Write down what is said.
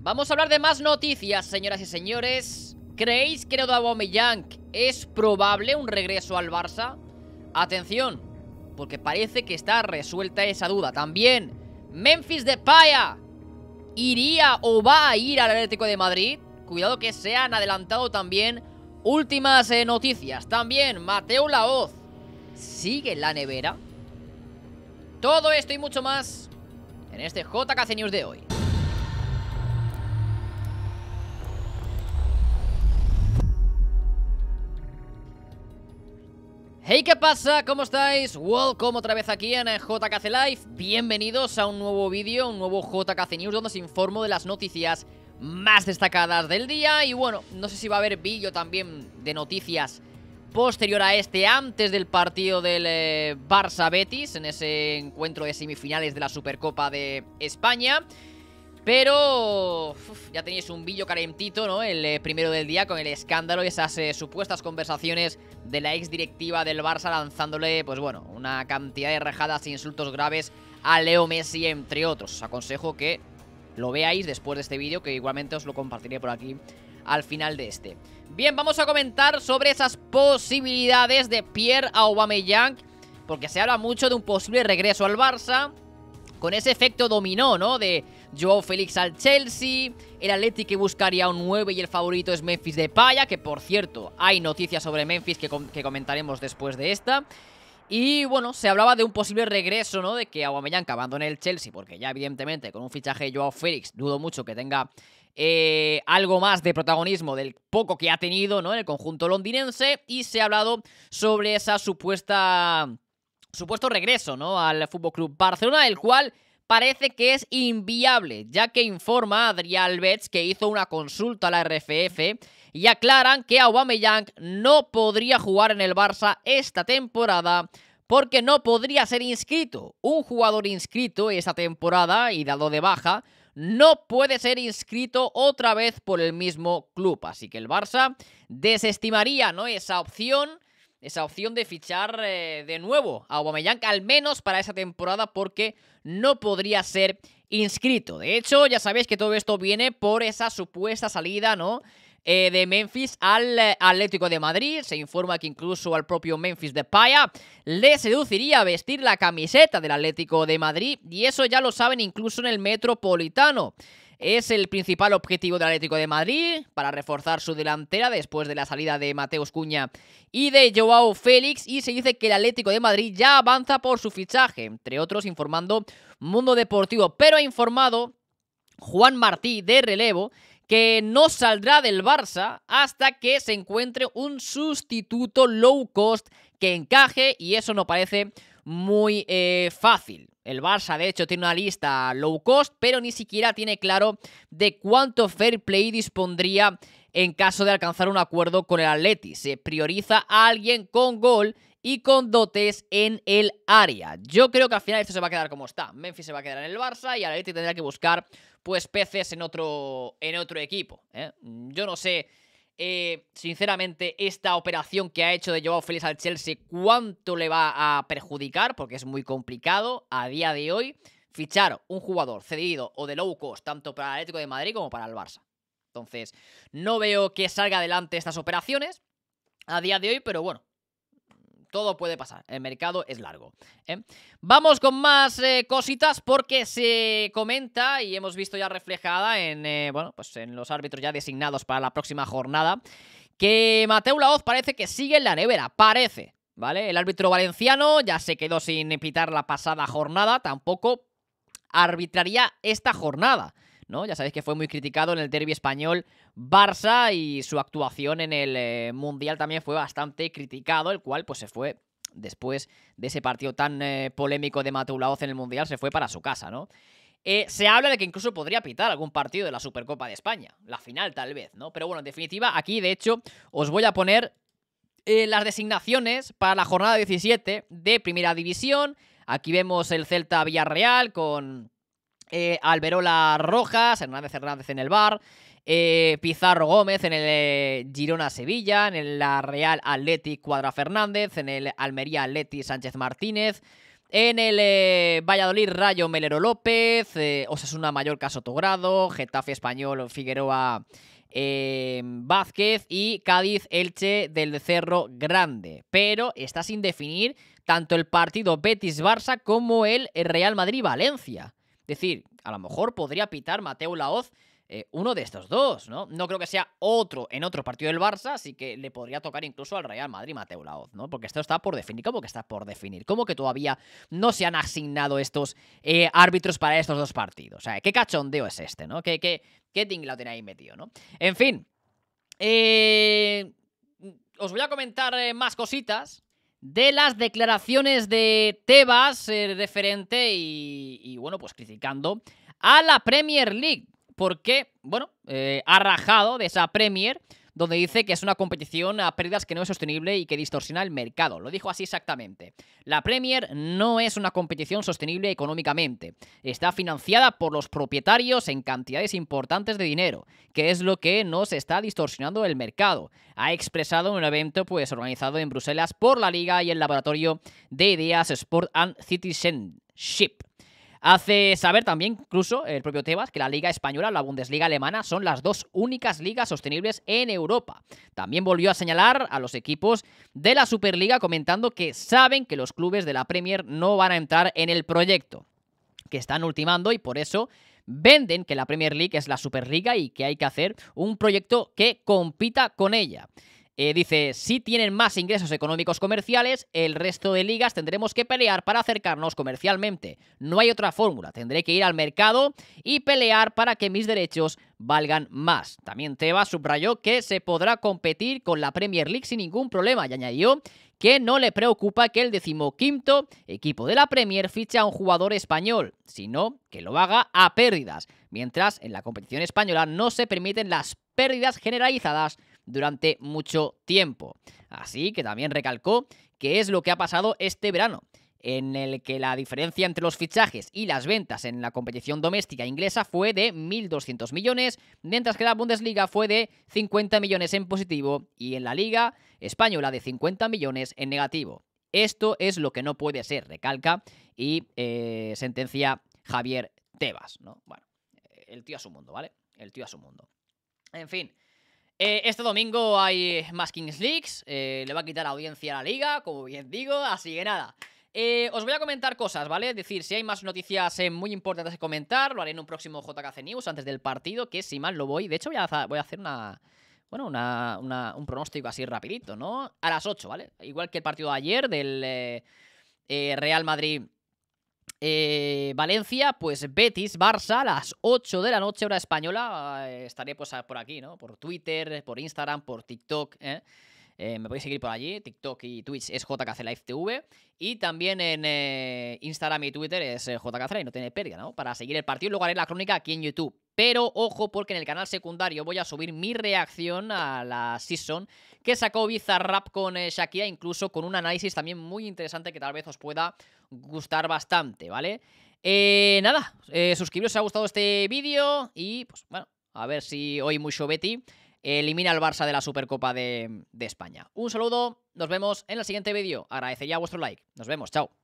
Vamos a hablar de más noticias, señoras y señores. ¿Creéis que Nedo Aubameyang es probable un regreso al Barça? Atención, porque parece que está resuelta esa duda. También, Memphis paya iría o va a ir al Atlético de Madrid. Cuidado que se han adelantado también últimas eh, noticias. También, Mateo Laoz sigue en la nevera. Todo esto y mucho más en este JKC News de hoy. Hey, ¿qué pasa? ¿Cómo estáis? Welcome otra vez aquí en eh, JKC Live. Bienvenidos a un nuevo vídeo, un nuevo JKC News, donde os informo de las noticias más destacadas del día. Y bueno, no sé si va a haber vídeo también de noticias posterior a este, antes del partido del eh, Barça Betis, en ese encuentro de semifinales de la Supercopa de España. Pero ya tenéis un billo calentito, ¿no? El eh, primero del día con el escándalo y esas eh, supuestas conversaciones de la ex directiva del Barça lanzándole, pues bueno, una cantidad de rajadas e insultos graves a Leo Messi, entre otros. Os aconsejo que lo veáis después de este vídeo, que igualmente os lo compartiré por aquí al final de este. Bien, vamos a comentar sobre esas posibilidades de Pierre Aubameyang, porque se habla mucho de un posible regreso al Barça con ese efecto dominó, ¿no? De Joao Félix al Chelsea, el Atleti que buscaría un 9 y el favorito es Memphis de Paya, que por cierto, hay noticias sobre Memphis que, comentaremos después de esta. Y bueno, se hablaba de un posible regreso, ¿no? De que Aguamellanca abandone el Chelsea, porque ya evidentemente con un fichaje de Joao Félix dudo mucho que tenga eh, algo más de protagonismo del poco que ha tenido, ¿no? En el conjunto londinense y se ha hablado sobre esa supuesta supuesto regreso, ¿no? Al Fútbol Club Barcelona, el cual parece que es inviable, ya que informa Adrián Alves, que hizo una consulta a la RFF y aclaran que Aubameyang no podría jugar en el Barça esta temporada porque no podría ser inscrito. Un jugador inscrito esa temporada y dado de baja no puede ser inscrito otra vez por el mismo club, así que el Barça desestimaría ¿no? esa opción esa opción de fichar eh, de nuevo a Aubameyang, al menos para esa temporada, porque no podría ser inscrito. De hecho, ya sabéis que todo esto viene por esa supuesta salida, ¿no? Eh, de Memphis al eh, Atlético de Madrid. Se informa que incluso al propio Memphis de Paya le seduciría a vestir la camiseta del Atlético de Madrid y eso ya lo saben incluso en el Metropolitano. Es el principal objetivo del Atlético de Madrid para reforzar su delantera después de la salida de Mateus Cuña y de Joao Félix y se dice que el Atlético de Madrid ya avanza por su fichaje, entre otros informando Mundo Deportivo, pero ha informado Juan Martí de relevo que no saldrá del Barça hasta que se encuentre un sustituto low cost que encaje y eso no parece muy eh, fácil. El Barça, de hecho, tiene una lista low cost, pero ni siquiera tiene claro de cuánto fair play dispondría en caso de alcanzar un acuerdo con el Atleti. Se prioriza a alguien con gol y con dotes en el área. Yo creo que al final esto se va a quedar como está. Memphis se va a quedar en el Barça y Atleti tendrá que buscar pues peces en otro en otro equipo. ¿eh? Yo no sé eh, sinceramente, esta operación que ha hecho de Joao Félix al Chelsea, cuánto le va a perjudicar, porque es muy complicado a día de hoy fichar un jugador cedido o de low cost, tanto para el Atlético de Madrid como para el Barça. Entonces, no veo que salga adelante estas operaciones a día de hoy, pero bueno, todo puede pasar. El mercado es largo. ¿eh? Vamos con más eh, cositas porque se comenta y hemos visto ya reflejada en, eh, bueno, pues en los árbitros ya designados para la próxima jornada que Mateu Laoz parece que sigue en la nevera. Parece. ¿Vale? El árbitro valenciano ya se quedó sin pitar la pasada jornada, tampoco arbitraría esta jornada. ¿no? Ya sabéis que fue muy criticado en el derby español Barça y su actuación en el eh, Mundial también fue bastante criticado, el cual pues se fue después de ese partido tan eh, polémico de Matulaoz en el Mundial, se fue para su casa, ¿no? Eh, se habla de que incluso podría pitar algún partido de la Supercopa de España, la final tal vez, ¿no? Pero bueno, en definitiva, aquí de hecho os voy a poner las designaciones para la jornada 17 de Primera División. Aquí vemos el Celta Villarreal con eh, Alberola Rojas, Hernández Hernández en el bar, eh, Pizarro Gómez en el eh, Girona Sevilla, en el la Real Atleti Cuadra Fernández, en el Almería Atleti Sánchez Martínez, en el Valladolid Rayo Melero López, Osasuna Mayor Sotogrado, Getafe Español Figueroa Vázquez y Cádiz Elche del Cerro Grande. Pero está sin definir tanto el partido Betis-Barça como el Real Madrid-Valencia decir, a lo mejor podría pitar Mateo Laoz eh, uno de estos dos, ¿no? No creo que sea otro en otro partido del Barça, así que le podría tocar incluso al Real Madrid Mateo Laoz, ¿no? Porque esto está por definir. ¿Cómo que está por definir? ¿Cómo que todavía no se han asignado estos eh, árbitros para estos dos partidos? O sea, ¿qué cachondeo es este, no? ¿Qué, qué, qué tiene ahí metido, no? En fin. Eh, os voy a comentar más cositas de las declaraciones de Tebas eh, referente y, y, bueno, pues criticando a la Premier League, porque, bueno, eh, ha rajado de esa Premier donde dice que es una competición a pérdidas que no es sostenible y que distorsiona el mercado. Lo dijo así exactamente. La Premier no es una competición sostenible económicamente. Está financiada por los propietarios en cantidades importantes de dinero, que es lo que nos está distorsionando el mercado. Ha expresado en un evento pues, organizado en Bruselas por la Liga y el Laboratorio de Ideas Sport and Citizenship. Hace saber también, incluso el propio Tebas, que la Liga Española o la Bundesliga Alemana son las dos únicas ligas sostenibles en Europa. También volvió a señalar a los equipos de la Superliga comentando que saben que los clubes de la Premier no van a entrar en el proyecto, que están ultimando y por eso venden que la Premier League es la Superliga y que hay que hacer un proyecto que compita con ella. Eh, dice, si tienen más ingresos económicos comerciales, el resto de ligas tendremos que pelear para acercarnos comercialmente. No hay otra fórmula, tendré que ir al mercado y pelear para que mis derechos valgan más. También Tebas subrayó que se podrá competir con la Premier League sin ningún problema y añadió que no le preocupa que el decimoquinto equipo de la Premier ficha a un jugador español, sino que lo haga a pérdidas, mientras en la competición española no se permiten las pérdidas generalizadas durante mucho tiempo. Así que también recalcó que es lo que ha pasado este verano en el que la diferencia entre los fichajes y las ventas en la competición doméstica inglesa fue de 1.200 millones, mientras que la Bundesliga fue de 50 millones en positivo y en la Liga española de 50 millones en negativo. Esto es lo que no puede ser, recalca y eh, sentencia Javier Tebas. ¿no? Bueno, el tío a su mundo, ¿vale? El tío a su mundo. En fin. Eh, este domingo hay más Kings Leagues, eh, le va a quitar audiencia a la liga, como bien digo, así que nada. Eh, os voy a comentar cosas, ¿vale? Es decir, si hay más noticias muy importantes que comentar, lo haré en un próximo JKC News antes del partido, que si mal lo voy. De hecho, voy a, hacer una. Bueno, un pronóstico así rapidito, ¿no? A las 8, ¿vale? Igual que el partido de ayer del Real Madrid. Eh, Valencia, pues Betis, Barça, a las 8 de la noche, hora española. Eh, estaré pues por aquí, ¿no? Por Twitter, por Instagram, por TikTok. ¿eh? eh me podéis seguir por allí. TikTok y Twitch es JKC TV. Y también en Instagram y Twitter es JKC no tiene pérdida, ¿no? Para seguir el partido. Luego haré la crónica aquí en YouTube. Pero ojo, porque en el canal secundario voy a subir mi reacción a la season que sacó Bizarrap con eh, Shakia, incluso con un análisis también muy interesante que tal vez os pueda gustar bastante, ¿vale? Eh, nada, eh, suscribiros si os ha gustado este vídeo y pues bueno, a ver si hoy mucho Betty elimina al Barça de la Supercopa de, de España. Un saludo, nos vemos en el siguiente vídeo. Agradecería vuestro like. Nos vemos, chao.